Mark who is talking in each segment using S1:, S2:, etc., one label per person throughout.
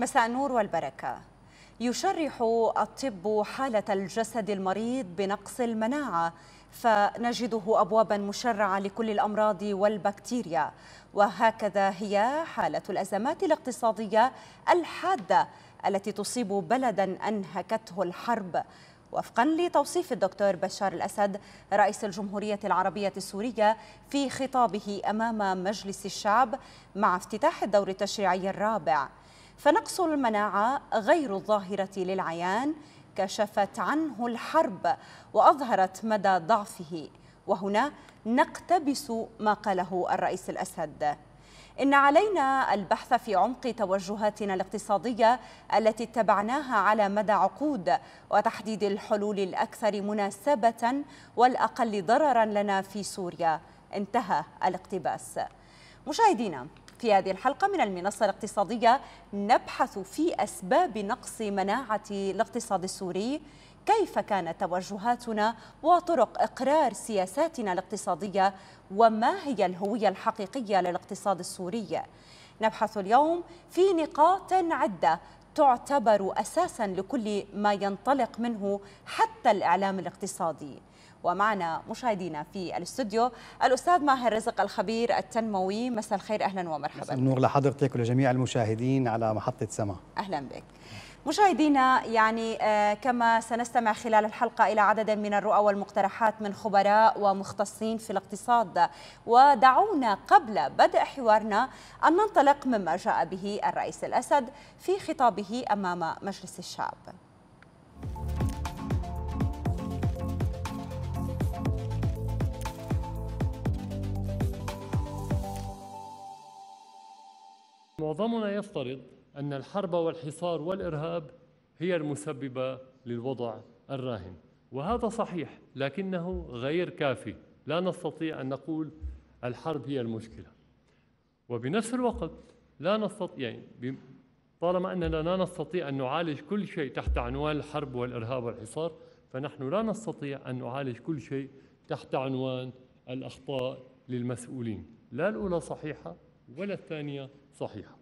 S1: مساء النور والبركة يشرح الطب حالة الجسد المريض بنقص المناعة فنجده أبوابا مشرعة لكل الأمراض والبكتيريا وهكذا هي حالة الأزمات الاقتصادية الحادة التي تصيب بلدا أنهكته الحرب وفقا لتوصيف الدكتور بشار الأسد رئيس الجمهورية العربية السورية في خطابه أمام مجلس الشعب مع افتتاح الدور التشريعي الرابع فنقص المناعة غير الظاهرة للعيان كشفت عنه الحرب وأظهرت مدى ضعفه وهنا نقتبس ما قاله الرئيس الأسد إن علينا البحث في عمق توجهاتنا الاقتصادية التي اتبعناها على مدى عقود وتحديد الحلول الأكثر مناسبة والأقل ضررا لنا في سوريا انتهى الاقتباس مشاهدينا في هذه الحلقة من المنصة الاقتصادية نبحث في أسباب نقص مناعة الاقتصاد السوري كيف كانت توجهاتنا وطرق إقرار سياساتنا الاقتصادية وما هي الهوية الحقيقية للاقتصاد السوري نبحث اليوم في نقاط عدة تعتبر أساسا لكل ما ينطلق منه حتى الإعلام الاقتصادي ومعنا مشاهدينا في الاستوديو الاستاذ ماهر رزق الخبير التنموي مساء الخير اهلا ومرحبا مساء
S2: النور لحضرتك ولجميع المشاهدين على محطه سما
S1: اهلا بك مشاهدينا يعني آه، كما سنستمع خلال الحلقة إلى عدد من الرؤى والمقترحات من خبراء ومختصين في الاقتصاد ودعونا قبل بدء حوارنا أن ننطلق مما جاء به الرئيس الأسد في خطابه أمام مجلس الشعب
S3: معظمنا يفترض أن الحرب والحصار والإرهاب هي المسببة للوضع الراهن وهذا صحيح لكنه غير كافي لا نستطيع أن نقول الحرب هي المشكلة وبنفس الوقت لا نستطيع يعني طالما أننا لا نستطيع أن نعالج كل شيء تحت عنوان الحرب والإرهاب والحصار فنحن لا نستطيع أن نعالج كل شيء تحت عنوان الأخطاء للمسؤولين لا الأولى صحيحة ولا الثانية صحيحة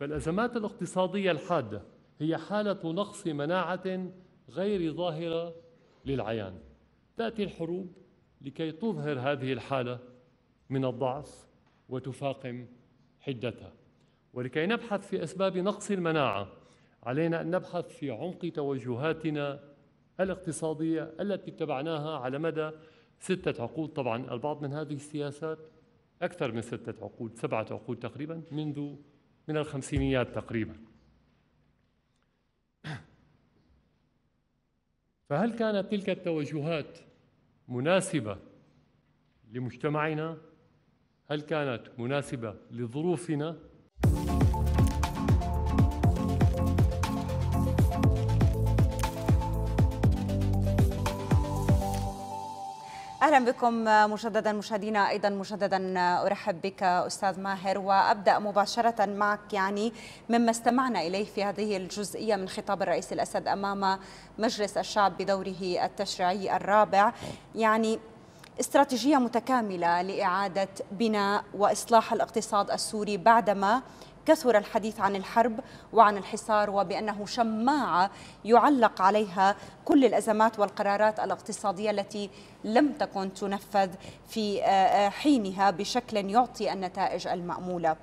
S3: فالأزمات الاقتصادية الحادة هي حالة نقص مناعة غير ظاهرة للعيان تأتي الحروب لكي تظهر هذه الحالة من الضعف وتفاقم حدتها ولكي نبحث في أسباب نقص المناعة علينا أن نبحث في عمق توجهاتنا الاقتصادية التي اتبعناها على مدى ستة عقود طبعا البعض من هذه السياسات أكثر من ستة عقود سبعة عقود تقريبا منذ من الخمسينيات تقريبا فهل كانت تلك التوجهات مناسبة لمجتمعنا؟ هل كانت مناسبة لظروفنا؟
S1: اهلا بكم مجددا مشاهدينا ايضا مجددا ارحب بك استاذ ماهر وابدا مباشره معك يعني مما استمعنا اليه في هذه الجزئيه من خطاب الرئيس الاسد امام مجلس الشعب بدوره التشريعي الرابع يعني استراتيجيه متكامله لاعاده بناء واصلاح الاقتصاد السوري بعدما كثر الحديث عن الحرب وعن الحصار وبأنه شماعة يعلق عليها كل الأزمات والقرارات الاقتصادية التي لم تكن تنفذ في آه، آه، حينها بشكل يعطي النتائج المأمولة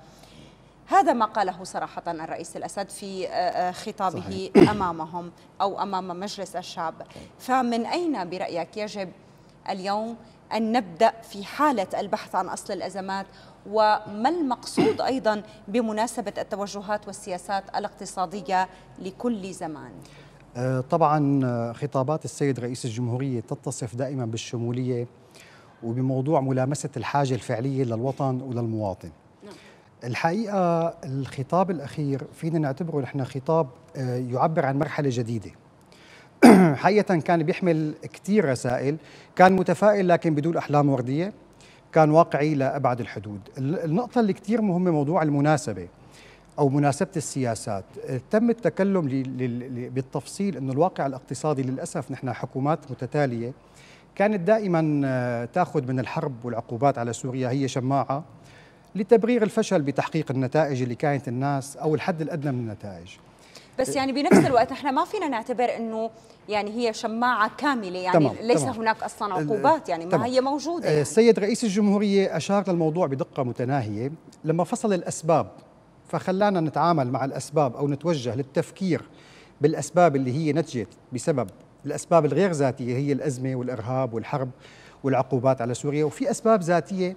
S1: هذا ما قاله صراحة الرئيس الأسد في آه، خطابه صحيح. أمامهم أو أمام مجلس الشعب فمن أين برأيك يجب اليوم أن نبدأ في حالة البحث عن أصل الأزمات وما المقصود أيضا بمناسبة التوجهات والسياسات الاقتصادية لكل زمان
S2: أه، طبعا أه، خطابات السيد رئيس الجمهورية تتصف دائما بالشمولية وبموضوع ملامسة الحاجة الفعلية للوطن وللمواطن نعم. الحقيقة الخطاب الأخير فينا نعتبره نحن خطاب أه، يعبر عن مرحلة جديدة حقيقة كان بيحمل كثير رسائل كان متفائل لكن بدون أحلام وردية كان واقعي لأبعد الحدود النقطة اللي كتير مهمة موضوع المناسبة أو مناسبة السياسات آه، تم التكلم بالتفصيل أنه الواقع الاقتصادي للأسف نحن حكومات متتالية كانت دائما آه، تأخذ من الحرب والعقوبات على سوريا هي شماعة لتبرير الفشل بتحقيق النتائج اللي كانت الناس أو الحد الأدنى من النتائج
S1: بس يعني بنفس الوقت احنا ما فينا نعتبر انه يعني هي شماعه كامله يعني تمام ليس تمام هناك اصلا عقوبات يعني ما تمام هي موجوده يعني.
S2: السيد رئيس الجمهوريه اشار للموضوع بدقه متناهيه لما فصل الاسباب فخلانا نتعامل مع الاسباب او نتوجه للتفكير بالاسباب اللي هي نتجت بسبب الاسباب الغير ذاتيه هي الازمه والارهاب والحرب والعقوبات على سوريا وفي اسباب ذاتيه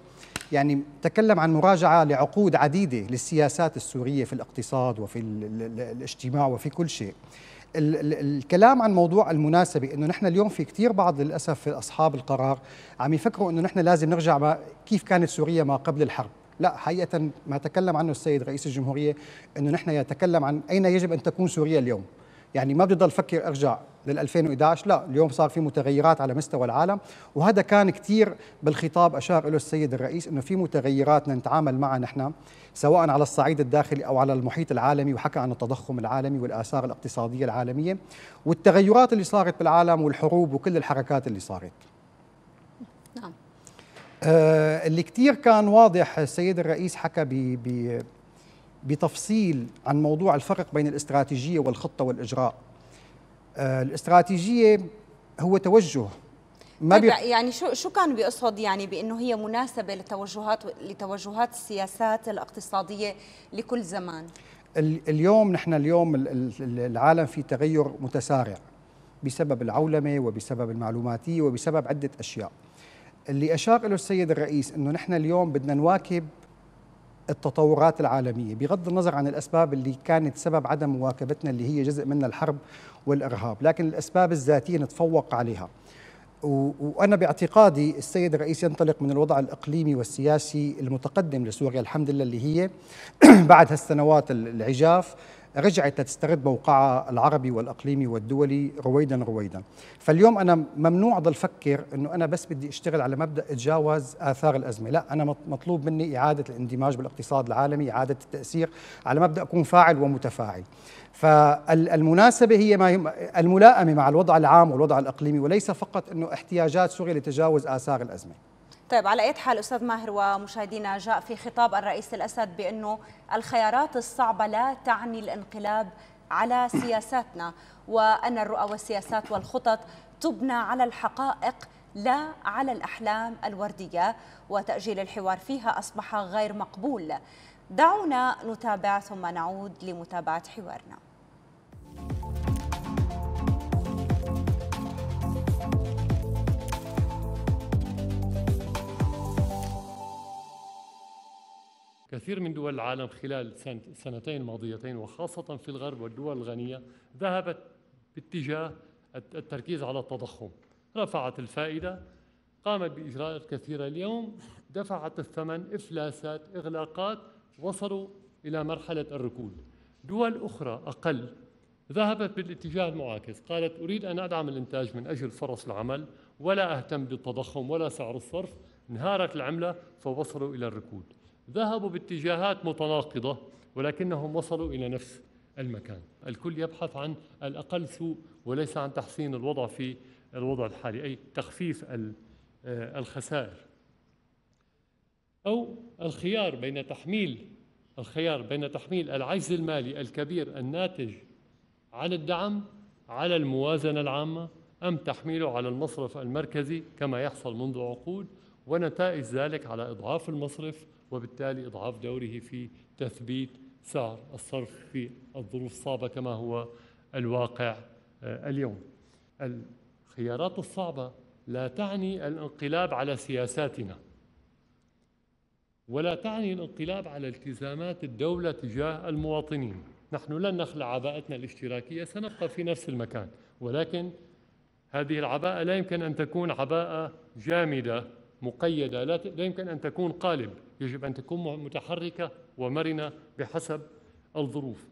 S2: يعني تكلم عن مراجعة لعقود عديدة للسياسات السورية في الاقتصاد وفي الاجتماع وفي كل شيء الكلام عن موضوع المناسبة أنه نحن اليوم في كثير بعض للأسف في أصحاب القرار عم يفكروا أنه نحن لازم نرجع ما كيف كانت سوريا ما قبل الحرب لا حقيقة ما تكلم عنه السيد رئيس الجمهورية أنه نحن يتكلم عن أين يجب أن تكون سوريا اليوم يعني ما بدي ضل فكر أرجع لل 2011 لا اليوم صار في متغيرات على مستوى العالم وهذا كان كثير بالخطاب اشار له السيد الرئيس انه في متغيرات نتعامل معها نحن سواء على الصعيد الداخلي او على المحيط العالمي وحكى عن التضخم العالمي والاثار الاقتصاديه العالميه والتغيرات اللي صارت بالعالم والحروب وكل الحركات اللي صارت نعم آه اللي كثير كان واضح السيد الرئيس حكى ب بتفصيل عن موضوع الفرق بين الاستراتيجيه والخطه والاجراء آه، الاستراتيجيه هو توجه ما طيب، بي...
S1: يعني شو شو كان بيقصد يعني بانه هي مناسبه لتوجهات لتوجهات السياسات الاقتصاديه لكل زمان
S2: اليوم نحن اليوم العالم في تغير متسارع بسبب العولمه وبسبب المعلوماتيه وبسبب عده اشياء اللي اشار له السيد الرئيس انه نحن اليوم بدنا نواكب التطورات العالميه بغض النظر عن الاسباب اللي كانت سبب عدم مواكبتنا اللي هي جزء منها الحرب والارهاب لكن الاسباب الذاتيه نتفوق عليها وانا باعتقادي السيد الرئيس ينطلق من الوضع الاقليمي والسياسي المتقدم لسوريا الحمد لله اللي هي بعد هالسنوات العجاف رجعت لتسترد موقعها العربي والاقليمي والدولي رويدا رويدا فاليوم انا ممنوع اضل افكر انه انا بس بدي اشتغل على مبدا اتجاوز اثار الازمه لا انا مطلوب مني اعاده الاندماج بالاقتصاد العالمي اعاده التاثير على مبدا اكون فاعل ومتفاعل فالمناسبة هي ما الملائمة مع الوضع العام والوضع الإقليمي وليس فقط أنه احتياجات سوريا لتجاوز آثار الأزمة
S1: طيب على اي حال استاذ ماهر ومشاهدينا جاء في خطاب الرئيس الاسد بانه الخيارات الصعبه لا تعني الانقلاب على سياساتنا وان الرؤى والسياسات والخطط تبنى على الحقائق لا على الاحلام الورديه وتاجيل الحوار فيها اصبح غير مقبول دعونا نتابع ثم نعود لمتابعه حوارنا
S3: كثير من دول العالم خلال سنتين ماضيتين وخاصة في الغرب والدول الغنية ذهبت باتجاه التركيز على التضخم رفعت الفائدة قامت بإجراءات كثيرة اليوم دفعت الثمن إفلاسات إغلاقات وصلوا إلى مرحلة الركود دول أخرى أقل ذهبت بالاتجاه المعاكس قالت أريد أن أدعم الإنتاج من أجل فرص العمل ولا أهتم بالتضخم ولا سعر الصرف انهارت العملة فوصلوا إلى الركود ذهبوا باتجاهات متناقضة ولكنهم وصلوا إلى نفس المكان الكل يبحث عن الأقل سوء وليس عن تحسين الوضع في الوضع الحالي أي تخفيف آه، الخسائر أو الخيار بين تحميل الخيار بين تحميل العجز المالي الكبير الناتج عن الدعم على الموازنة العامة أم تحميله على المصرف المركزي كما يحصل منذ عقود ونتائج ذلك على إضعاف المصرف وبالتالي إضعاف دوره في تثبيت سعر الصرف في الظروف الصعبة كما هو الواقع آه، اليوم الخيارات الصعبة لا تعني الانقلاب على سياساتنا ولا تعني الانقلاب على التزامات الدولة تجاه المواطنين نحن لن نخلع عباءتنا الاشتراكية سنبقى في نفس المكان ولكن هذه العباءة لا يمكن أن تكون عباءة جامدة مقيدة لا, يمكن أن تكون قالب يجب أن تكون متحركة ومرنة بحسب الظروف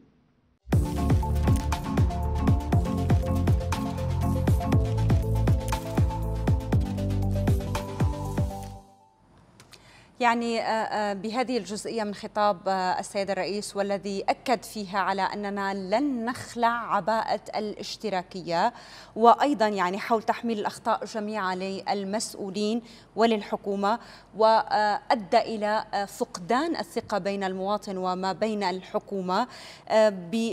S1: يعني آه، آه، بهذه الجزئية من خطاب آه، السيد الرئيس والذي أكد فيها على أننا لن نخلع عباءة الاشتراكية وأيضا يعني حول تحميل الأخطاء جميعا للمسؤولين وللحكومة وأدى إلى فقدان الثقة بين المواطن وما بين الحكومة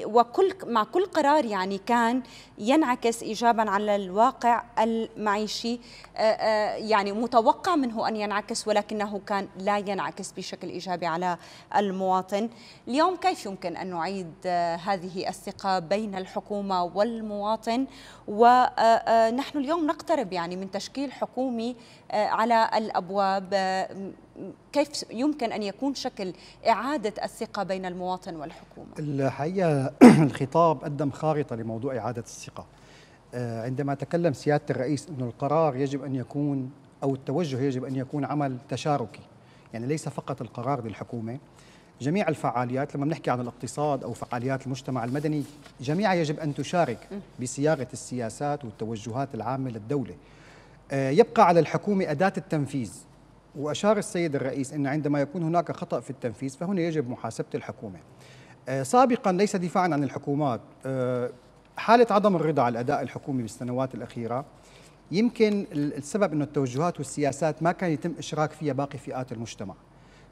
S1: وكل مع كل قرار يعني كان ينعكس إيجابا على الواقع المعيشي يعني متوقع منه أن ينعكس ولكنه كان لا ينعكس بشكل إيجابي على المواطن اليوم كيف يمكن أن نعيد آه، هذه الثقة بين الحكومة والمواطن ونحن آه، آه، اليوم نقترب يعني من تشكيل حكومي على الأبواب كيف يمكن أن يكون شكل إعادة الثقة بين المواطن والحكومة؟
S2: الحقيقة الخطاب قدم خارطة لموضوع إعادة الثقة عندما تكلم سيادة الرئيس أن القرار يجب أن يكون أو التوجه يجب أن يكون عمل تشاركي يعني ليس فقط القرار للحكومة جميع الفعاليات لما بنحكي عن الاقتصاد أو فعاليات المجتمع المدني جميعها يجب أن تشارك بصياغة السياسات والتوجهات العامة للدولة آه، يبقى على الحكومة أداة التنفيذ وأشار السيد الرئيس أن عندما يكون هناك خطأ في التنفيذ فهنا يجب محاسبة الحكومة آه، سابقا ليس دفاعا عن الحكومات آه، حالة عدم الرضا على الأداء الحكومي بالسنوات الأخيرة يمكن السبب انه التوجهات والسياسات ما كان يتم اشراك فيها باقي فئات المجتمع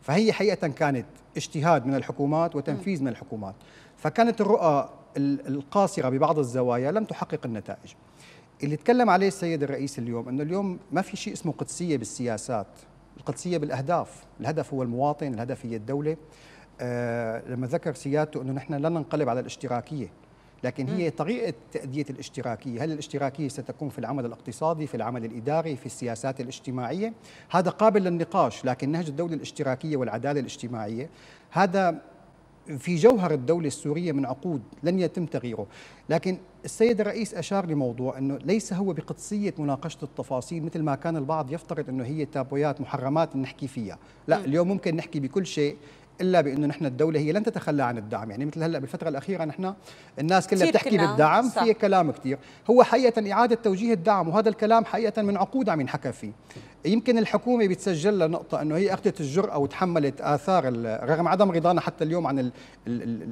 S2: فهي حقيقه كانت اجتهاد من الحكومات وتنفيذ من الحكومات فكانت الرؤى القاصره ببعض الزوايا لم تحقق النتائج اللي تكلم عليه السيد الرئيس اليوم انه اليوم ما في شيء اسمه قدسيه بالسياسات القدسيه بالاهداف الهدف هو المواطن الهدف هي الدوله آه لما ذكر سيادته انه نحن لا ننقلب على الاشتراكيه لكن هي طريقة تأدية الاشتراكية هل الاشتراكية ستكون في العمل الاقتصادي في العمل الإداري في السياسات الاجتماعية هذا قابل للنقاش لكن نهج الدولة الاشتراكية والعدالة الاجتماعية هذا في جوهر الدولة السورية من عقود لن يتم تغييره لكن السيد الرئيس أشار لموضوع أنه ليس هو بقدسية مناقشة التفاصيل مثل ما كان البعض يفترض أنه هي تابويات محرمات نحكي فيها لا اليوم ممكن نحكي بكل شيء الا بانه نحن الدوله هي لن تتخلى عن الدعم يعني مثل هلا بالفتره الاخيره نحن الناس كلها بتحكي كلام. بالدعم صح. في كلام كثير هو حقيقه اعاده توجيه الدعم وهذا الكلام حقيقه من عقود عم ينحكى فيه يمكن الحكومه بتسجل لها نقطه انه هي اخذت الجرأه وتحملت اثار رغم عدم رضانا حتى اليوم عن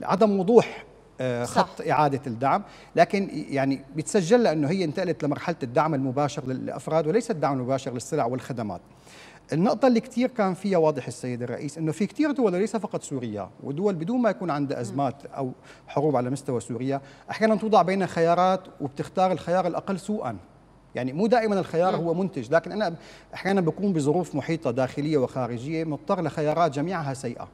S2: عدم وضوح آه، خط صح. إعادة الدعم لكن يعني بتسجل لأنه هي انتقلت لمرحلة الدعم المباشر للأفراد وليس الدعم المباشر للسلع والخدمات النقطة اللي كثير كان فيها واضح السيد الرئيس انه في كثير دول وليس فقط سوريا، ودول بدون ما يكون عندها ازمات او حروب على مستوى سوريا، احيانا توضع بين خيارات وبتختار الخيار الاقل سوءا. يعني مو دائما الخيار هو منتج، لكن انا احيانا بكون بظروف محيطة داخلية وخارجية مضطر لخيارات جميعها سيئة.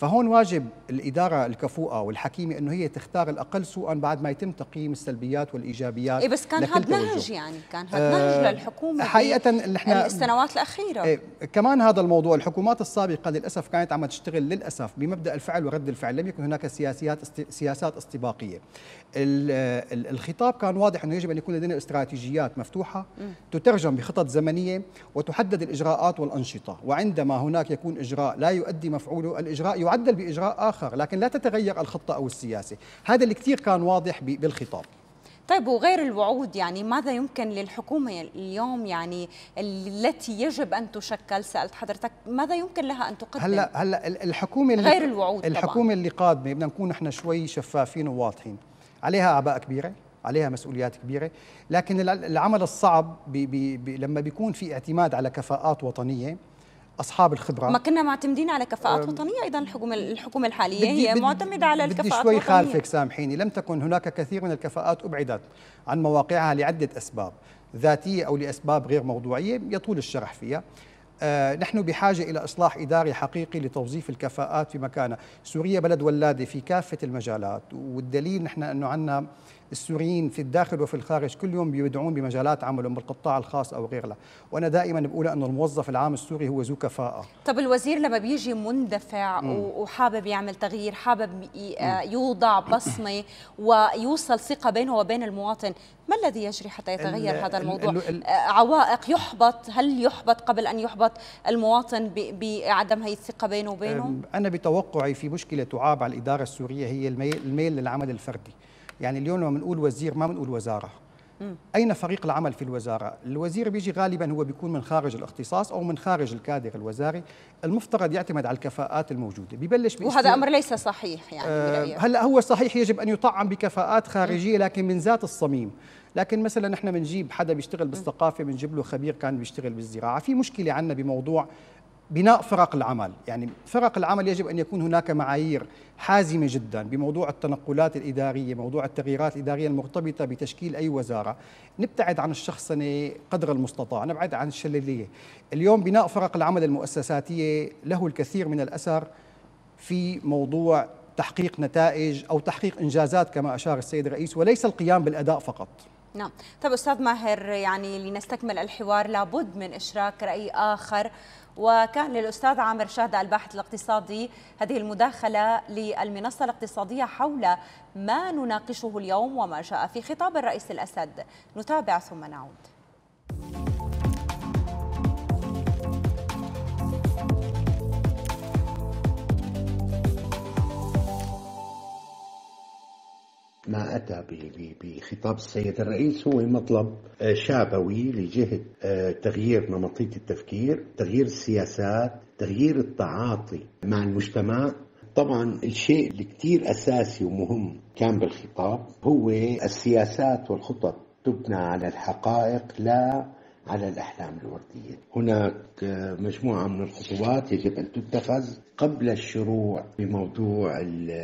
S2: فهون واجب الاداره الكفوءه والحكيمه انه هي تختار الاقل سوءا بعد ما يتم تقييم السلبيات والايجابيات إيه بس كان هذا نهج
S1: يعني كان هذا آه نهج للحكومه حقيقه نحن السنوات الاخيره إيه
S2: كمان هذا الموضوع الحكومات السابقه للاسف كانت عم تشتغل للاسف بمبدا الفعل ورد الفعل لم يكن هناك سياسيات سياسات استباقيه الخطاب كان واضح انه يجب ان يكون لدينا استراتيجيات مفتوحه تترجم بخطط زمنيه وتحدد الاجراءات والانشطه وعندما هناك يكون اجراء لا يؤدي مفعوله الاجراء يعدل بإجراء آخر لكن لا تتغير الخطة أو السياسة هذا اللي كثير كان واضح بالخطاب
S1: طيب وغير الوعود يعني ماذا يمكن للحكومة اليوم يعني التي يجب أن تشكل سألت حضرتك ماذا يمكن لها أن تقدم هلا
S2: هلا الحكومة اللي غير الوعود الحكومة طبعاً. اللي قادمة بدنا نكون نحن شوي شفافين وواضحين عليها أعباء كبيرة عليها مسؤوليات كبيرة لكن العمل الصعب بي بي بي لما بيكون في اعتماد على كفاءات وطنية اصحاب الخبره ما
S1: كنا معتمدين على كفاءات وطنيه ايضا الحكومه الحكومه الحاليه بدي هي بدي معتمده على الكفاءات بدي شوي خالفك
S2: سامحيني لم تكن هناك كثير من الكفاءات ابعدت عن مواقعها لعده اسباب ذاتيه او لاسباب غير موضوعيه يطول الشرح فيها آه، نحن بحاجة إلى إصلاح إداري حقيقي لتوظيف الكفاءات في مكانها سوريا بلد ولادة في كافة المجالات والدليل نحن أنه عندنا السوريين في الداخل وفي الخارج كل يوم بيدعون بمجالات عملهم بالقطاع الخاص او غيرها وانا دائما بقول انه الموظف العام السوري هو ذو كفاءه
S1: طب الوزير لما بيجي مندفع مم. وحابب يعمل تغيير حابب آه، يوضع بصمه ويوصل ثقه بينه وبين المواطن ما الذي يجري حتى يتغير هذا الموضوع الـ الـ آه، عوائق يحبط هل يحبط قبل ان يحبط المواطن بعدم هي الثقه بينه وبينه
S2: انا بتوقعي في مشكله تعاب على الاداره السوريه هي الميل للعمل الفردي يعني اليوم لما بنقول وزير ما بنقول وزاره اين فريق العمل في الوزاره الوزير بيجي غالبا هو بيكون من خارج الاختصاص او من خارج الكادر الوزاري المفترض يعتمد على الكفاءات الموجوده ببلش وهذا امر
S1: ليس صحيح يعني
S2: آه هلا هو صحيح يجب ان يطعم بكفاءات خارجيه لكن من ذات الصميم لكن مثلا نحن بنجيب حدا بيشتغل بالثقافه بنجيب له خبير كان بيشتغل بالزراعه في مشكله عندنا بموضوع بناء فرق العمل يعني فرق العمل يجب أن يكون هناك معايير حازمة جدا بموضوع التنقلات الإدارية موضوع التغييرات الإدارية المرتبطة بتشكيل أي وزارة نبتعد عن الشخصنة قدر المستطاع نبعد عن الشللية اليوم بناء فرق العمل المؤسساتية له الكثير من الأثر في موضوع تحقيق نتائج أو تحقيق إنجازات كما أشار السيد الرئيس وليس القيام بالأداء فقط
S1: نعم طيب أستاذ ماهر يعني لنستكمل الحوار لابد من إشراك رأي آخر وكان للأستاذ عامر شهدة الباحث الاقتصادي هذه المداخلة للمنصة الاقتصادية حول ما نناقشه اليوم وما جاء في خطاب الرئيس الأسد نتابع ثم نعود
S4: ما أتى بخطاب السيد الرئيس هو مطلب آه، شعبوي لجهة آه، تغيير نمطية التفكير تغيير السياسات تغيير التعاطي مع المجتمع طبعا الشيء اللي كثير أساسي ومهم كان بالخطاب هو السياسات والخطط تبنى على الحقائق لا على الأحلام الوردية هناك آه، مجموعة من الخطوات يجب أن تتخذ قبل الشروع بموضوع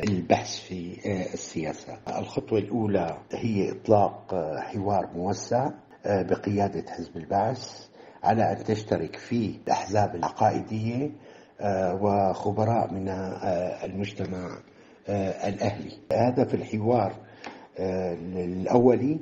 S4: البحث في آه، السياسة الخطوة الأولى هي إطلاق آه، حوار موسع بقيادة حزب البعث على أن تشترك فيه الأحزاب العقائدية وخبراء من المجتمع الأهلي هدف الحوار الأولي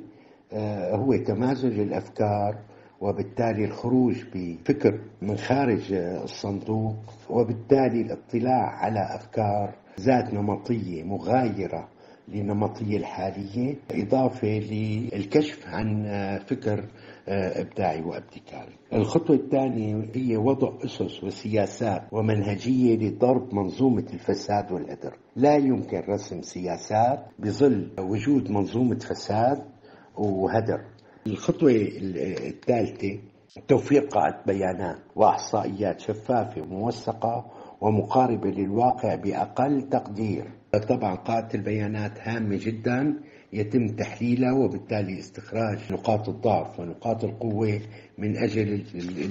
S4: هو تمازج الأفكار وبالتالي الخروج بفكر من خارج الصندوق وبالتالي الاطلاع على افكار ذات نمطيه مغايره للنمطيه الحاليه اضافه للكشف عن فكر آه، ابداعي وابتكاري. الخطوه الثانيه هي وضع اسس وسياسات ومنهجيه لضرب منظومه الفساد والهدر. لا يمكن رسم سياسات بظل وجود منظومه فساد وهدر الخطوة الثالثة توفير قاعدة بيانات وإحصائيات شفافة وموثقة ومقاربة للواقع بأقل تقدير طبعا قاعدة البيانات هامة جدا يتم تحليلها وبالتالي استخراج نقاط الضعف ونقاط القوة من أجل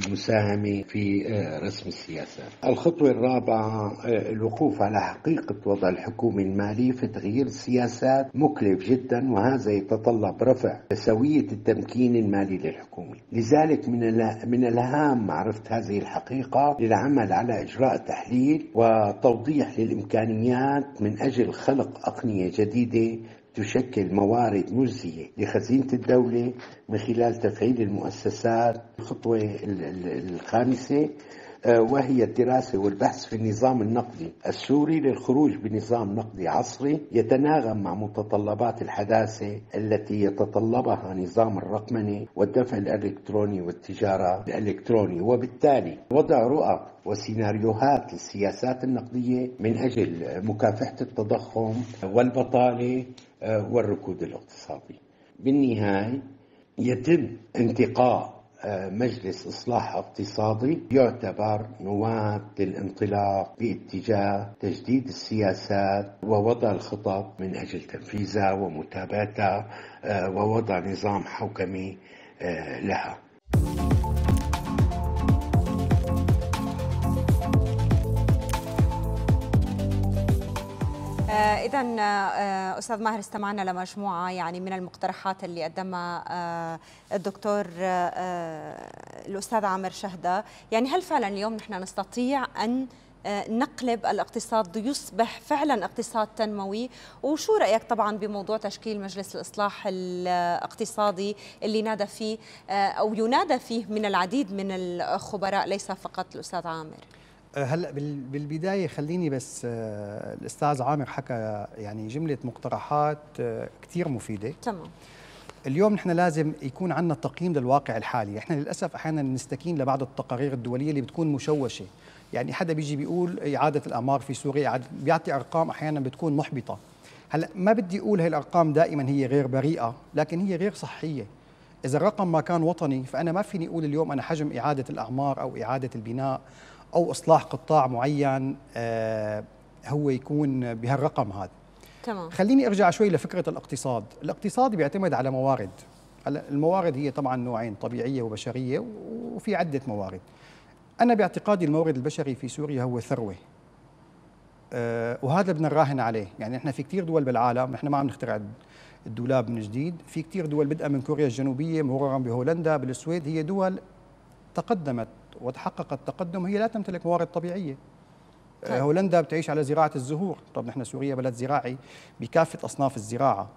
S4: المساهمة في آه، رسم السياسة الخطوة الرابعة آه، الوقوف على حقيقة وضع الحكومة المالية في تغيير السياسات مكلف جدا وهذا يتطلب رفع سوية التمكين المالي للحكومة لذلك من من الهام معرفة هذه الحقيقة للعمل على إجراء تحليل وتوضيح للإمكانيات من أجل خلق أقنية جديدة تشكل موارد مجزية لخزينة الدولة من خلال تفعيل المؤسسات الخطوة الخامسة آه، وهي الدراسة والبحث في النظام النقدي السوري للخروج بنظام نقدي عصري يتناغم مع متطلبات الحداثة التي يتطلبها نظام الرقمنة والدفع الإلكتروني والتجارة الإلكتروني وبالتالي وضع رؤى وسيناريوهات للسياسات النقدية من أجل مكافحة التضخم والبطالة آه، والركود الاقتصادي بالنهاية يتم انتقاء آه، مجلس إصلاح اقتصادي يعتبر نواة للانطلاق باتجاه تجديد السياسات ووضع الخطط من أجل تنفيذها ومتابعتها آه، ووضع نظام حوكمي لها
S1: آه، إذا آه، آه، أستاذ ماهر استمعنا لمجموعة يعني من المقترحات اللي قدمها الدكتور الأستاذ عامر شهدة يعني هل فعلا اليوم نحن نستطيع أن نقلب الاقتصاد ليصبح فعلا اقتصاد تنموي وشو رأيك طبعا بموضوع تشكيل مجلس الإصلاح الاقتصادي اللي نادى فيه أو ينادى فيه من العديد من الخبراء ليس فقط الأستاذ عامر
S2: هلا بالبدايه خليني بس آه، الاستاذ عامر حكى يعني جمله مقترحات آه، كثير مفيده تمام اليوم نحن لازم يكون عندنا تقييم للواقع الحالي، احنا للاسف احيانا نستكين لبعض التقارير الدوليه اللي بتكون مشوشه، يعني حدا بيجي بيقول اعاده الامار في سوريا بيعطي ارقام احيانا بتكون محبطه. هلا ما بدي اقول هي الارقام دائما هي غير بريئه، لكن هي غير صحيه. اذا الرقم ما كان وطني فانا ما فيني اقول اليوم انا حجم اعاده الاعمار او اعاده البناء او اصلاح قطاع معين آه، هو يكون بهالرقم هذا تمام خليني ارجع شوي لفكره الاقتصاد الاقتصاد بيعتمد على موارد الموارد هي طبعا نوعين طبيعيه وبشريه وفي عده موارد انا باعتقادي المورد البشري في سوريا هو ثروه آه، وهذا بدنا نراهن عليه يعني احنا في كثير دول بالعالم احنا ما عم نخترع الدولاب من جديد في كثير دول بدءا من كوريا الجنوبيه مرورا بهولندا بالسويد هي دول تقدمت وتحقق التقدم هي لا تمتلك موارد طبيعيه آه، طيب. هولندا بتعيش على زراعه الزهور طب نحن سوريا بلد زراعي بكافه اصناف الزراعه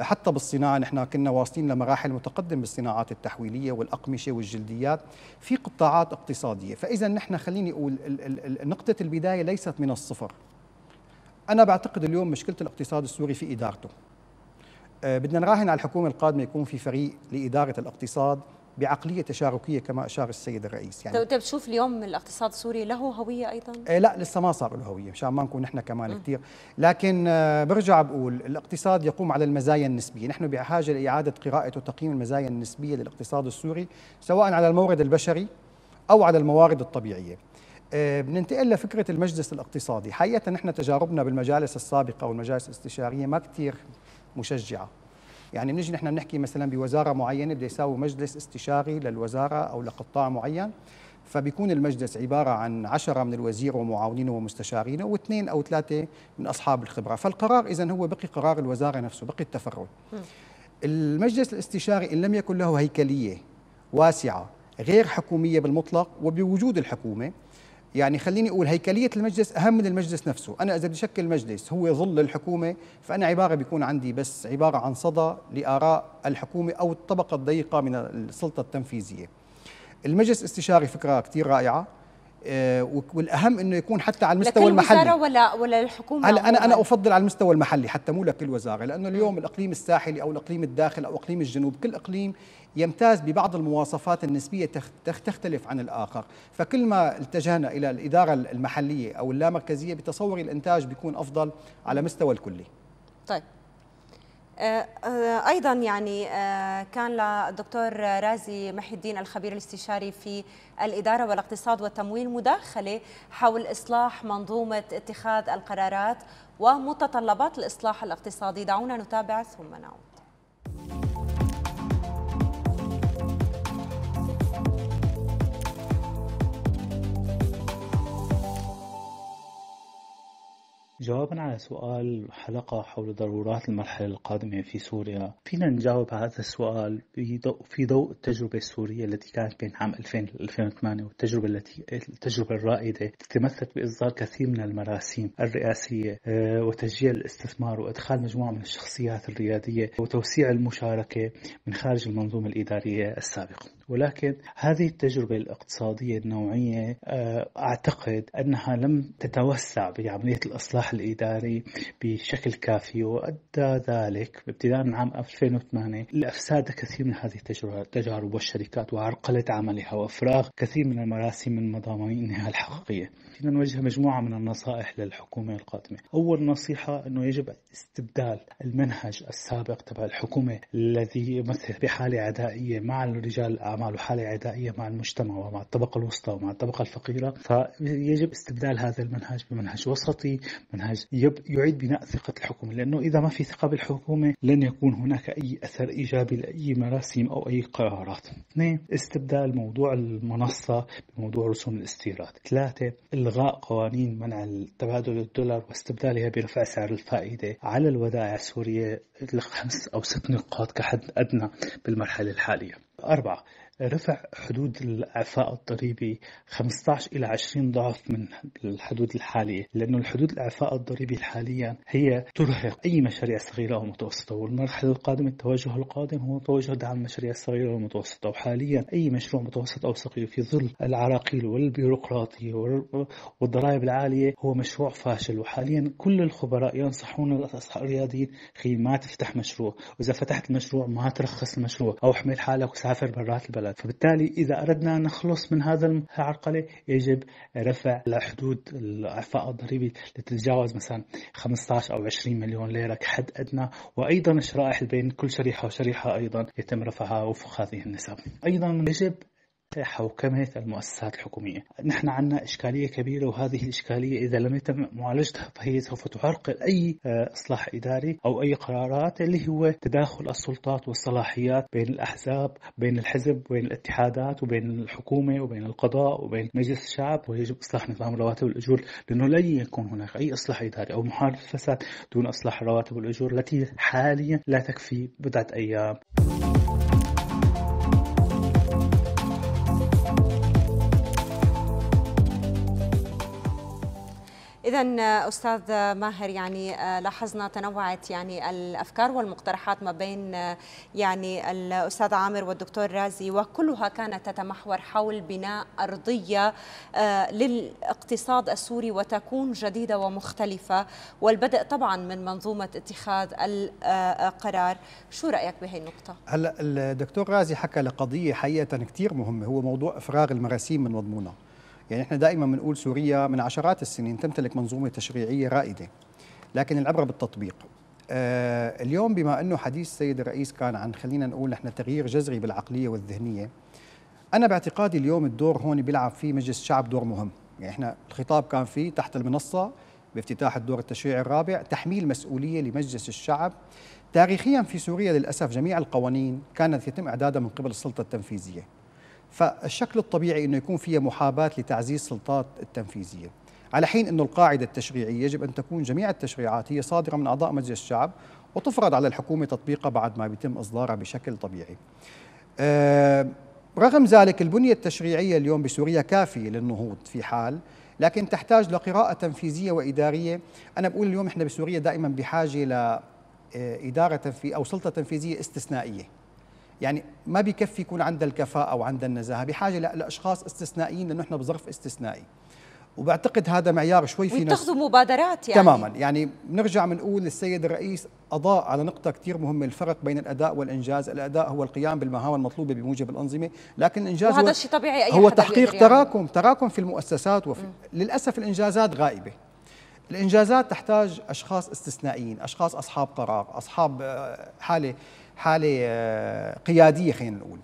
S2: حتى بالصناعه نحن كنا واصلين لمراحل متقدمه بالصناعات التحويليه والاقمشه والجلديات في قطاعات اقتصاديه فاذا نحن خليني اقول نقطه البدايه ليست من الصفر انا بعتقد اليوم مشكله الاقتصاد السوري في ادارته آه، بدنا نراهن على الحكومه القادمه يكون في فريق لاداره الاقتصاد بعقليه تشاركيه كما اشار السيد الرئيس يعني انت
S1: طيب، بتشوف طيب، اليوم الاقتصاد السوري له هويه ايضا؟
S2: إيه، لا لسه ما صار له هويه مشان ما نكون نحن كمان كثير لكن آه، برجع بقول الاقتصاد يقوم على المزايا النسبيه، نحن بحاجه لاعاده قراءه وتقييم المزايا النسبيه للاقتصاد السوري سواء على المورد البشري او على الموارد الطبيعيه. آه، بننتقل لفكرة المجلس الاقتصادي حقيقة نحن تجاربنا بالمجالس السابقة والمجالس الاستشارية ما كتير مشجعة يعني بنجي نحن بنحكي مثلا بوزاره معينه بده يساوي مجلس استشاري للوزاره او لقطاع معين فبيكون المجلس عبارة عن عشرة من الوزير ومعاونينه ومستشارينه واثنين أو ثلاثة من أصحاب الخبرة فالقرار إذا هو بقي قرار الوزارة نفسه بقي التفرد المجلس الاستشاري إن لم يكن له هيكلية واسعة غير حكومية بالمطلق وبوجود الحكومة يعني خليني اقول هيكليه المجلس اهم من المجلس نفسه، انا اذا بدي شكل مجلس هو ظل الحكومه فانا عباره بيكون عندي بس عباره عن صدى لاراء الحكومه او الطبقه الضيقه من السلطه التنفيذيه. المجلس الاستشاري فكره كثير رائعه آه، والاهم انه يكون حتى على المستوى لكل المحلي لكل
S1: ولا ولا الحكومه انا انا
S2: افضل على المستوى المحلي حتى مو لكل وزاره لانه اليوم الاقليم الساحلي او الاقليم الداخل او اقليم الجنوب كل اقليم يمتاز ببعض المواصفات النسبيه تختلف عن الاخر فكل ما التجهنا الى الاداره المحليه او اللامركزيه بتصوري الانتاج بيكون افضل على مستوى الكلي
S1: طيب آه، آه، ايضا يعني آه، كان للدكتور رازي محي الدين الخبير الاستشاري في الاداره والاقتصاد والتمويل مداخله حول اصلاح منظومه اتخاذ القرارات ومتطلبات الاصلاح الاقتصادي دعونا نتابع ثم نعود
S5: جوابا على سؤال حلقة حول ضرورات المرحلة القادمة في سوريا فينا نجاوب على هذا السؤال في ضوء, في ضوء التجربة السورية التي كانت بين عام 2000 ل 2008 والتجربة التي التجربة الرائدة تمثلت بإصدار كثير من المراسيم الرئاسية آه، وتشجيع الاستثمار وإدخال مجموعة من الشخصيات الريادية وتوسيع المشاركة من خارج المنظومة الإدارية السابقة ولكن هذه التجربة الاقتصادية النوعية آه، أعتقد أنها لم تتوسع بعملية الإصلاح الإداري بشكل كافي وأدى ذلك ابتداء من عام 2008 لأفساد كثير من هذه التجارب والشركات وعرقلة عملها وإفراغ كثير من المراسم من مضامينها الحقيقية فينا نوجه مجموعة من النصائح للحكومة القادمة أول نصيحة أنه يجب استبدال المنهج السابق تبع الحكومة الذي يمثل بحالة عدائية مع رجال الأعمال أعماله حالة عدائية مع المجتمع ومع الطبقة الوسطى ومع الطبقة الفقيرة فيجب استبدال هذا المنهج بمنهج وسطي منهج يعيد بناء ثقة الحكومة لأنه إذا ما في ثقة بالحكومة لن يكون هناك أي أثر إيجابي لأي مراسم أو أي قرارات اثنين استبدال موضوع المنصة بموضوع رسوم الاستيراد ثلاثة إلغاء قوانين منع تبادل الدولار واستبدالها برفع سعر الفائدة على الودائع السورية لخمس أو ست نقاط كحد أدنى بالمرحلة الحالية أربعة رفع حدود الإعفاء الضريبي 15 إلى 20 ضعف من الحدود الحالية لأنه الحدود الإعفاء الضريبي حاليا هي ترهق أي مشاريع صغيرة أو متوسطة والمرحلة القادمة التوجه القادم هو توجه دعم المشاريع الصغيرة والمتوسطة وحاليا أي مشروع متوسط أو صغير في ظل العراقيل والبيروقراطية والضرائب العالية هو مشروع فاشل وحاليا كل الخبراء ينصحون الرياضيين خي ما تفتح مشروع وإذا فتحت مشروع ما ترخص المشروع أو احمل حالك وسافر برات البلد العقلات فبالتالي إذا أردنا نخلص من هذا العرقلة يجب رفع حدود الإعفاء الضريبي لتتجاوز مثلا 15 أو 20 مليون ليرة كحد أدنى وأيضا الشرائح بين كل شريحة وشريحة أيضا يتم رفعها وفق هذه النسب أيضا يجب حوكمة المؤسسات الحكومية نحن عندنا إشكالية كبيرة وهذه الإشكالية إذا لم يتم معالجتها فهي سوف تعرقل أي آه، إصلاح إداري أو أي قرارات اللي هو تداخل السلطات والصلاحيات بين الأحزاب بين الحزب وبين الاتحادات وبين الحكومة وبين القضاء وبين مجلس الشعب ويجب إصلاح نظام الرواتب والأجور لأنه لن يكون هناك أي إصلاح إداري أو محاربة الفساد دون إصلاح الرواتب والأجور التي حاليا لا تكفي بضعة أيام
S1: إذا آه، أستاذ آه، ماهر يعني آه، لاحظنا تنوعت يعني الأفكار والمقترحات ما بين يعني الأستاذ عامر والدكتور رازي وكلها كانت تتمحور حول بناء أرضية للاقتصاد السوري وتكون جديدة ومختلفة والبدء طبعا من منظومة اتخاذ القرار شو رأيك بهي النقطة؟
S2: هلا الدكتور رازي حكى لقضية حقيقة كثير مهمة هو موضوع إفراغ المراسيم من مضمونها يعني احنا دائما بنقول سوريا من عشرات السنين تمتلك منظومه تشريعيه رائده لكن العبره بالتطبيق آه اليوم بما انه حديث السيد الرئيس كان عن خلينا نقول نحن تغيير جذري بالعقليه والذهنيه انا باعتقادي اليوم الدور هون بيلعب فيه مجلس الشعب دور مهم يعني احنا الخطاب كان فيه تحت المنصه بافتتاح الدور التشريعي الرابع تحميل مسؤوليه لمجلس الشعب تاريخيا في سوريا للاسف جميع القوانين كانت يتم اعدادها من قبل السلطه التنفيذيه فالشكل الطبيعي أنه يكون فيها محاباة لتعزيز السلطات التنفيذية على حين انه القاعدة التشريعية يجب أن تكون جميع التشريعات هي صادرة من أعضاء مجلس الشعب وتفرض على الحكومة تطبيقها بعد ما بيتم إصدارها بشكل طبيعي أه رغم ذلك البنية التشريعية اليوم بسوريا كافية للنهوض في حال لكن تحتاج لقراءة تنفيذية وإدارية أنا بقول اليوم إحنا بسوريا دائما بحاجة لإدارة آه، في أو سلطة تنفيذية استثنائية يعني ما بيكفي يكون عندها الكفاءة وعندها النزاهة بحاجة لأشخاص استثنائيين لأنه نحن بظرف استثنائي وبعتقد هذا معيار شوي في واتخذوا
S1: مبادرات يعني تماما
S2: يعني بنرجع بنقول السيد الرئيس اضاء على نقطه كثير مهمه الفرق بين الاداء والانجاز، الاداء هو القيام بالمهام المطلوبه بموجب الانظمه، لكن الانجاز وهذا الشيء
S1: طبيعي اي هو تحقيق يعني. تراكم
S2: تراكم في المؤسسات وفي م. للاسف الانجازات غائبه الانجازات تحتاج اشخاص استثنائيين، اشخاص اصحاب قرار، اصحاب آه، حاله حاله آه، قياديه خلينا نقول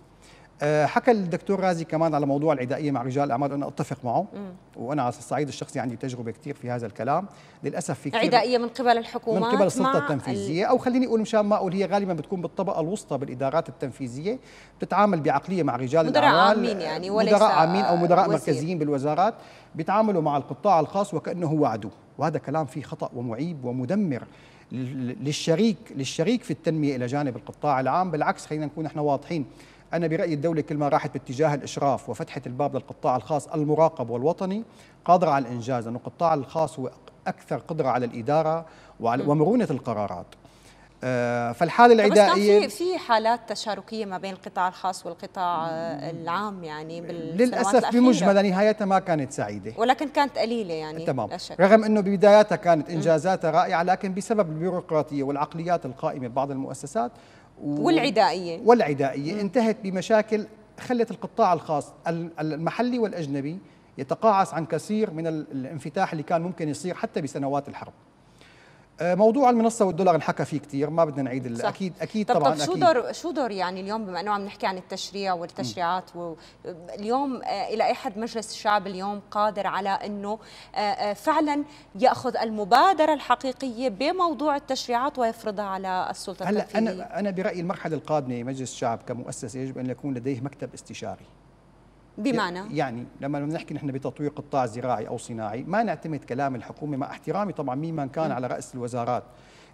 S2: آه، حكى الدكتور رازي كمان على موضوع العدائيه مع رجال الاعمال وانا اتفق معه وانا على الصعيد الشخصي عندي تجربه كثير في هذا الكلام للاسف في كثير عدائيه
S1: من قبل الحكومه من قبل السلطه التنفيذيه
S2: او خليني اقول مشان ما اقول هي غالبا بتكون بالطبقه الوسطى بالادارات التنفيذيه بتتعامل بعقليه مع رجال مدراء الاعمال عامين يعني وليس مدراء عامين او مدراء وزير. مركزيين بالوزارات بيتعاملوا مع القطاع الخاص وكانه هو عدو وهذا كلام فيه خطا ومعيب ومدمر للشريك للشريك في التنميه الى جانب القطاع العام بالعكس خلينا نكون احنا واضحين أنا برأيي الدولة كل ما راحت باتجاه الإشراف وفتحت الباب للقطاع الخاص المراقب والوطني قادرة على الإنجاز لانه القطاع الخاص هو أكثر قدرة على الإدارة ومرونة القرارات آه، فالحاله العدائيه بس كان في
S1: في حالات تشاركيه ما بين القطاع الخاص والقطاع آه، العام يعني
S2: للاسف بمجملها نهايتها ما كانت سعيده
S1: ولكن كانت قليله يعني تمام لا شك. رغم انه
S2: ببداياتها كانت انجازاتها رائعه لكن بسبب البيروقراطيه والعقليات القائمه ببعض المؤسسات و... والعدائيه والعدائيه انتهت بمشاكل خلت القطاع الخاص المحلي والاجنبي يتقاعس عن كثير من الانفتاح اللي كان ممكن يصير حتى بسنوات الحرب آه، موضوع المنصه والدولار انحكى فيه كثير ما بدنا نعيد صح. اكيد اكيد طب طبعا طب شو دور
S1: شو دور يعني اليوم بما انه عم نحكي عن التشريع والتشريعات و... اليوم آه، الى اي حد مجلس الشعب اليوم قادر على انه آه، فعلا ياخذ المبادره الحقيقيه بموضوع التشريعات ويفرضها على السلطه هلا انا
S2: انا برايي المرحله القادمه مجلس الشعب كمؤسسه يجب ان يكون لديه مكتب استشاري بمعنى يعني لما بنحكي نحن بتطوير قطاع زراعي او صناعي ما نعتمد كلام الحكومه مع احترامي طبعا ممن كان على راس الوزارات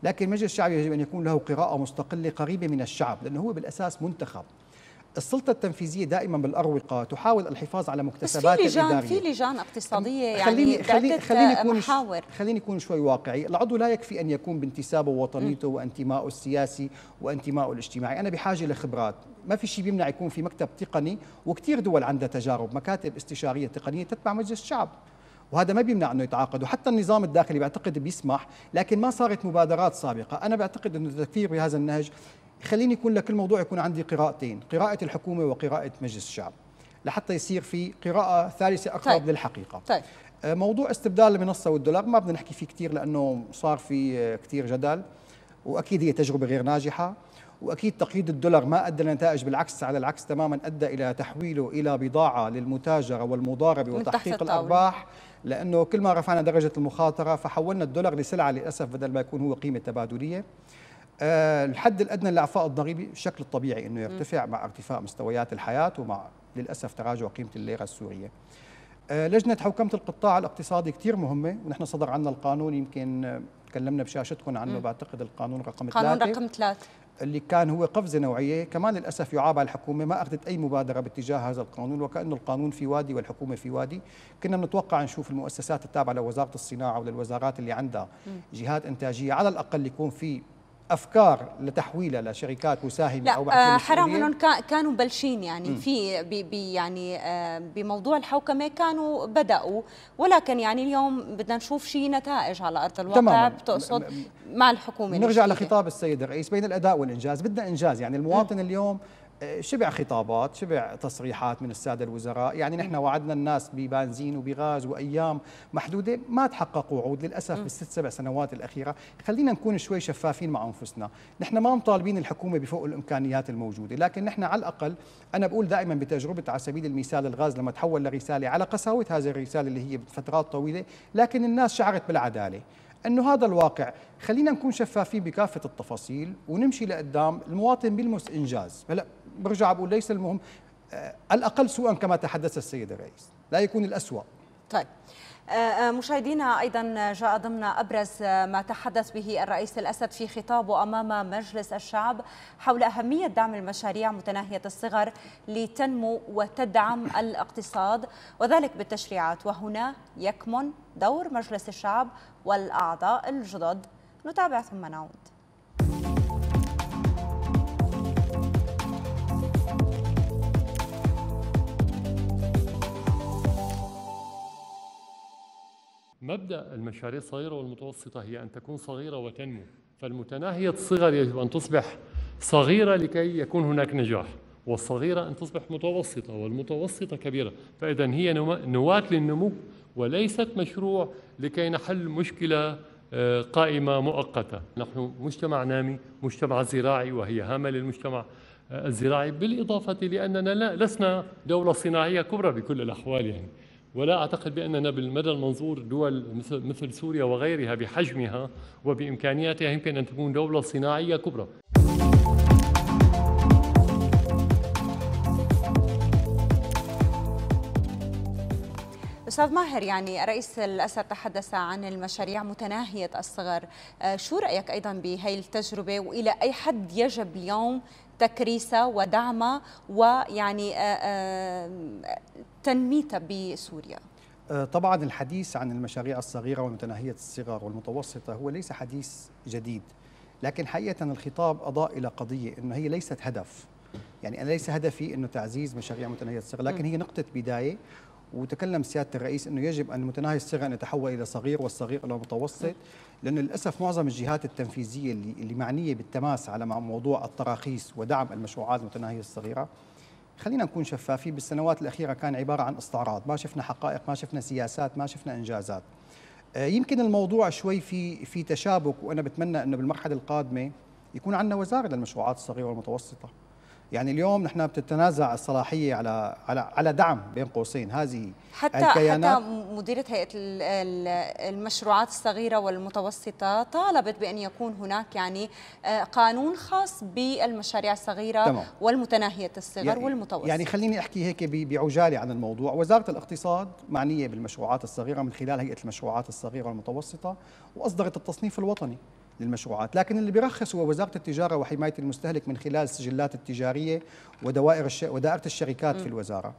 S2: لكن مجلس الشعب يجب ان يكون له قراءه مستقله قريبه من الشعب لانه هو بالاساس منتخب السلطه التنفيذيه دائما بالاروقه تحاول الحفاظ على مكتسبات بس في لجان الإدارية.
S1: في لجان اقتصاديه يعني خليني خليني خليني اكون محاور.
S2: خليني اكون شوي واقعي العضو لا يكفي ان يكون بانتسابه ووطنيته وانتمائه السياسي وانتمائه الاجتماعي انا بحاجه لخبرات ما في شيء بيمنع يكون في مكتب تقني وكثير دول عندها تجارب مكاتب استشاريه تقنيه تتبع مجلس الشعب وهذا ما بيمنع انه يتعاقدوا حتى النظام الداخلي بعتقد بيسمح لكن ما صارت مبادرات سابقه انا بعتقد انه التفكير بهذا النهج خليني يكون لكل موضوع يكون عندي قراءتين قراءة الحكومة وقراءة مجلس الشعب لحتى يصير في قراءة ثالثة أقرب طيب. للحقيقة طيب. آه، موضوع استبدال المنصة والدولار ما بدنا نحكي فيه كثير لأنه صار في آه، كثير جدل وأكيد هي تجربة غير ناجحة واكيد تقييد الدولار ما ادى لنتائج بالعكس على العكس تماما ادى الى تحويله الى بضاعه للمتاجره والمضاربه وتحقيق الارباح لانه كل ما رفعنا درجه المخاطره فحولنا الدولار لسلعه للاسف بدل ما يكون هو قيمه تبادليه آه، الحد الادنى للاعفاء الضريبي الشكل الطبيعي انه يرتفع مع ارتفاع مستويات الحياه ومع للاسف تراجع قيمه الليره السوريه. آه، لجنه حوكمه القطاع الاقتصادي كثير مهمه ونحن صدر عنا القانون يمكن تكلمنا بشاشتكم عنه بعتقد القانون رقم ثلاثة قانون رقم ثلاثة اللي كان هو قفزة نوعية كمان للأسف يعاب على الحكومة ما أخذت أي مبادرة باتجاه هذا القانون وكأنه القانون في وادي والحكومة في وادي كنا نتوقع نشوف المؤسسات التابعة لوزارة الصناعة وللوزارات اللي عندها جهات إنتاجية على الأقل يكون في افكار لتحويلها لشركات مساهمه لا او آه حرام انهم
S1: كانوا مبلشين يعني في بي بي يعني آه بموضوع الحوكمه كانوا بداوا ولكن يعني اليوم بدنا نشوف شيء نتائج على ارض الواقع تماما. بتقصد مع الحكومه نرجع لخطاب
S2: السيد الرئيس بين الاداء والانجاز بدنا انجاز يعني المواطن اليوم شبع خطابات شبع تصريحات من السادة الوزراء يعني نحن وعدنا الناس ببنزين وبغاز وأيام محدودة ما تحقق وعود للأسف بالست سبع سنوات الأخيرة خلينا نكون شوي شفافين مع أنفسنا نحن ما مطالبين الحكومة بفوق الإمكانيات الموجودة لكن نحن على الأقل أنا بقول دائما بتجربة على سبيل المثال الغاز لما تحول لرسالة على قساوة هذه الرسالة اللي هي بفترات طويلة لكن الناس شعرت بالعدالة انه هذا الواقع خلينا نكون شفافين بكافه التفاصيل ونمشي لقدام المواطن بيلمس انجاز هلا برجع بقول ليس المهم آه، الأقل سوءا كما تحدث السيد الرئيس لا يكون الأسوأ
S1: طيب آه، آه، مشاهدينا ايضا جاء ضمن ابرز ما تحدث به الرئيس الاسد في خطابه امام مجلس الشعب حول اهميه دعم المشاريع متناهيه الصغر لتنمو وتدعم الاقتصاد وذلك بالتشريعات وهنا يكمن دور مجلس الشعب والاعضاء الجدد نتابع ثم نعود
S3: مبدأ المشاريع الصغيرة والمتوسطة هي أن تكون صغيرة وتنمو فالمتناهية الصغر يجب أن تصبح صغيرة لكي يكون هناك نجاح والصغيرة أن تصبح متوسطة والمتوسطة كبيرة فإذا هي نواة للنمو وليست مشروع لكي نحل مشكلة آه، قائمة مؤقتة نحن مجتمع نامي مجتمع زراعي وهي هامة للمجتمع آه، الزراعي بالإضافة لأننا لا لسنا دولة صناعية كبرى بكل الأحوال يعني ولا أعتقد بأننا بالمدى المنظور دول مثل مثل سوريا وغيرها بحجمها وبإمكانياتها يمكن أن تكون دولة صناعية كبرى
S1: استاذ ماهر يعني رئيس الاسد تحدث عن المشاريع متناهيه الصغر آه، شو رايك ايضا بهي التجربه والى اي حد يجب اليوم تكريسها ودعمها ويعني آه، آه، تنميتها بسوريا؟
S2: أه، طبعا الحديث عن المشاريع الصغيرة والمتناهية الصغر والمتوسطة هو ليس حديث جديد لكن حقيقة الخطاب أضاء إلى قضية أنه هي ليست هدف يعني أنا ليس هدفي أنه تعزيز مشاريع متناهية الصغر لكن هي نقطة بداية وتكلم سياده الرئيس انه يجب ان متناهي الصغر ان يتحول الى صغير والصغير الى متوسط لانه للاسف معظم الجهات التنفيذيه اللي, اللي معنيه بالتماس على موضوع التراخيص ودعم المشروعات المتناهيه الصغيره خلينا نكون شفافين بالسنوات الأخيرة كان عبارة عن استعراض ما شفنا حقائق ما شفنا سياسات ما شفنا إنجازات آه، يمكن الموضوع شوي في في تشابك وأنا بتمنى أنه بالمرحلة القادمة يكون عندنا وزارة للمشروعات الصغيرة والمتوسطة يعني اليوم نحن بتتنازع الصلاحيه على على على دعم بين قوسين هذه حتى الكيانات حتى
S1: مديره هيئه المشروعات الصغيره والمتوسطه طالبت بان يكون هناك يعني آه، قانون خاص بالمشاريع الصغيره تمام. والمتناهيه الصغر يعني والمتوسطه يعني
S2: خليني احكي هيك بعجاله عن الموضوع وزاره الاقتصاد معنيه بالمشروعات الصغيره من خلال هيئه المشروعات الصغيره والمتوسطه واصدرت التصنيف الوطني للمشروعات لكن اللي بيرخص هو وزارة التجارة وحماية المستهلك من خلال السجلات التجارية ودوائر الش... ودائرة الشركات م. في الوزارة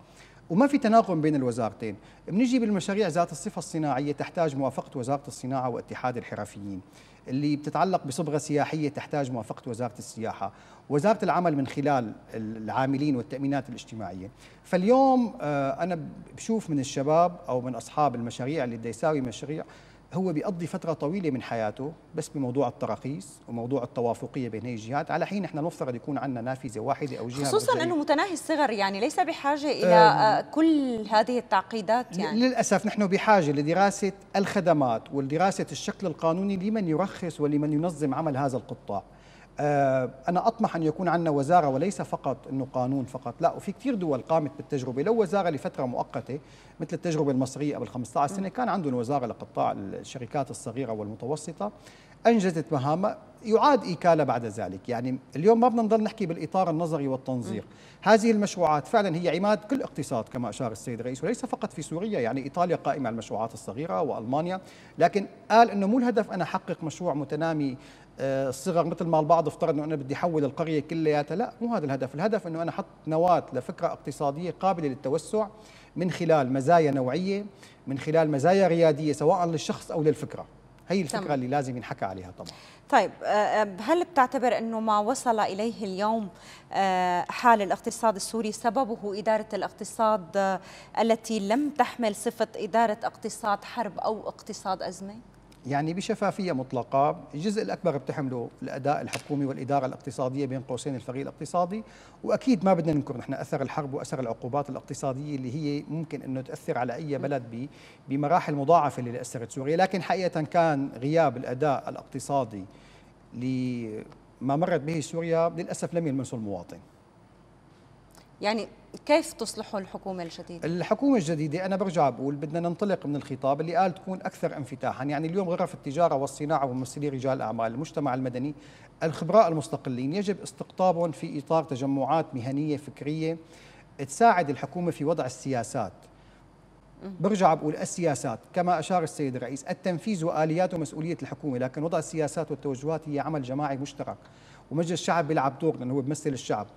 S2: وما في تناغم بين الوزارتين بنيجي بالمشاريع ذات الصفة الصناعية تحتاج موافقة وزارة الصناعة واتحاد الحرفيين اللي بتتعلق بصبغة سياحية تحتاج موافقة وزارة السياحة وزارة العمل من خلال العاملين والتأمينات الاجتماعية فاليوم آه، أنا بشوف من الشباب أو من أصحاب المشاريع اللي بده يساوي مشاريع هو بيقضي فترة طويلة من حياته بس بموضوع التراخيص وموضوع التوافقية بين هي الجهات على حين احنا نفترض يكون عندنا نافذة واحدة أو جهة خصوصا أنه
S1: متناهي الصغر يعني ليس بحاجة إلى كل هذه التعقيدات يعني
S2: للأسف نحن بحاجة لدراسة الخدمات ولدراسة الشكل القانوني لمن يرخص ولمن ينظم عمل هذا القطاع آه، أنا أطمح أن يكون عندنا وزارة وليس فقط أنه قانون فقط لا وفي كثير دول قامت بالتجربة لو وزارة لفترة مؤقتة مثل التجربة المصرية قبل 15 نعم. سنة كان عندهم وزارة لقطاع الشركات الصغيرة والمتوسطة أنجزت مهامها يعاد إيكالها بعد ذلك يعني اليوم ما بدنا نضل نحكي بالإطار النظري والتنظير هذه المشروعات فعلا هي عماد كل اقتصاد كما أشار السيد الرئيس وليس فقط في سوريا يعني إيطاليا قائمة على المشروعات الصغيرة وألمانيا لكن قال أنه مو الهدف أنا أحقق مشروع متنامي آه، الصغر مثل ما البعض افترض انه انا بدي احول القريه كلياتها لا مو هذا الهدف الهدف انه انا احط نواه لفكره اقتصاديه قابله للتوسع من خلال مزايا نوعيه من خلال مزايا رياديه سواء للشخص او للفكره هي الفكره تمام. اللي لازم ينحكى عليها طبعا
S1: طيب آه، آه، هل بتعتبر انه ما وصل اليه اليوم حال الاقتصاد السوري سببه اداره الاقتصاد التي لم تحمل صفه اداره اقتصاد حرب او اقتصاد ازمه
S2: يعني بشفافيه مطلقه، الجزء الاكبر بتحمله الاداء الحكومي والاداره الاقتصاديه بين قوسين الفريق الاقتصادي، واكيد ما بدنا ننكر نحن اثر الحرب واثر العقوبات الاقتصاديه اللي هي ممكن انه تاثر على اي بلد بمراحل مضاعفه اللي اثرت سوريا، لكن حقيقه كان غياب الاداء الاقتصادي لما مرت به سوريا للاسف لم يلمسه المواطن.
S1: يعني كيف تصلحه الحكومة الجديدة؟
S2: الحكومة الجديدة أنا برجع بقول بدنا ننطلق من الخطاب اللي قال تكون أكثر انفتاحا يعني اليوم غرف التجارة والصناعة وممثلي رجال الأعمال المجتمع المدني الخبراء المستقلين يجب استقطابهم في إطار تجمعات مهنية فكرية تساعد الحكومة في وضع السياسات برجع بقول السياسات كما أشار السيد الرئيس التنفيذ وآليات ومسؤولية الحكومة لكن وضع السياسات والتوجهات هي عمل جماعي مشترك ومجلس الشعب بيلعب دور لأنه هو بيمثل الشعب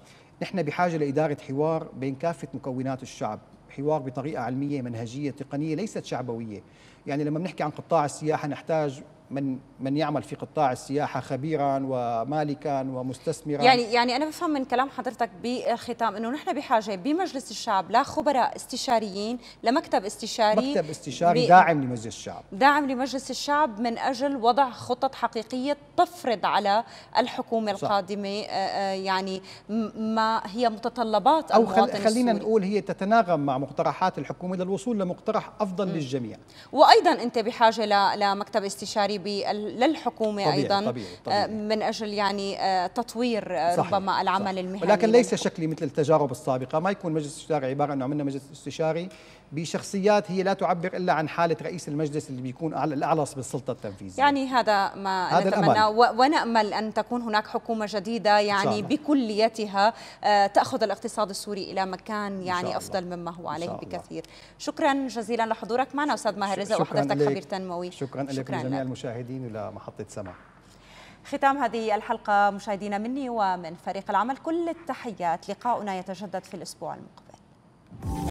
S2: نحن بحاجه لاداره حوار بين كافه مكونات الشعب حوار بطريقه علميه منهجيه تقنيه ليست شعبويه يعني لما بنحكي عن قطاع السياحه نحتاج من من يعمل في قطاع السياحه خبيرا ومالكا ومستثمرا يعني
S1: يعني انا بفهم من كلام حضرتك بالختام انه نحن بحاجه بمجلس الشعب لخبراء استشاريين لمكتب استشاري مكتب استشاري ب... داعم لمجلس الشعب داعم لمجلس الشعب من اجل وضع خطط حقيقيه تفرض على الحكومه القادمه آه، آه، يعني ما هي متطلبات او خل... خلينا نقول
S2: هي تتناغم مع مقترحات الحكومه للوصول لمقترح افضل م. للجميع
S1: وايضا انت بحاجه ل... لمكتب استشاري جانبي للحكومة طبيعي أيضا طبيعي آه، طبيعي من أجل يعني آه، تطوير آه، صحيح ربما العمل صحيح المهني ولكن ليس
S2: شكلي مثل التجارب السابقة ما يكون مجلس استشاري عبارة أنه عملنا مجلس استشاري بشخصيات هي لا تعبر الا عن حاله رئيس المجلس اللي بيكون الاعلص بالسلطه
S3: التنفيذيه
S1: يعني هذا ما هذا نتمنى ونامل ان تكون هناك حكومه جديده يعني بكليتها آه، تاخذ الاقتصاد السوري الى مكان يعني افضل مما هو عليه بكثير شكرا جزيلا لحضورك معنا استاذ ماهر رزق وحضرتك خبير تنموي شكرا, شكرا لكم جميع
S2: المشاهدين الى محطه سما
S1: ختام هذه الحلقة مشاهدينا مني ومن فريق العمل كل التحيات لقاؤنا يتجدد في الأسبوع المقبل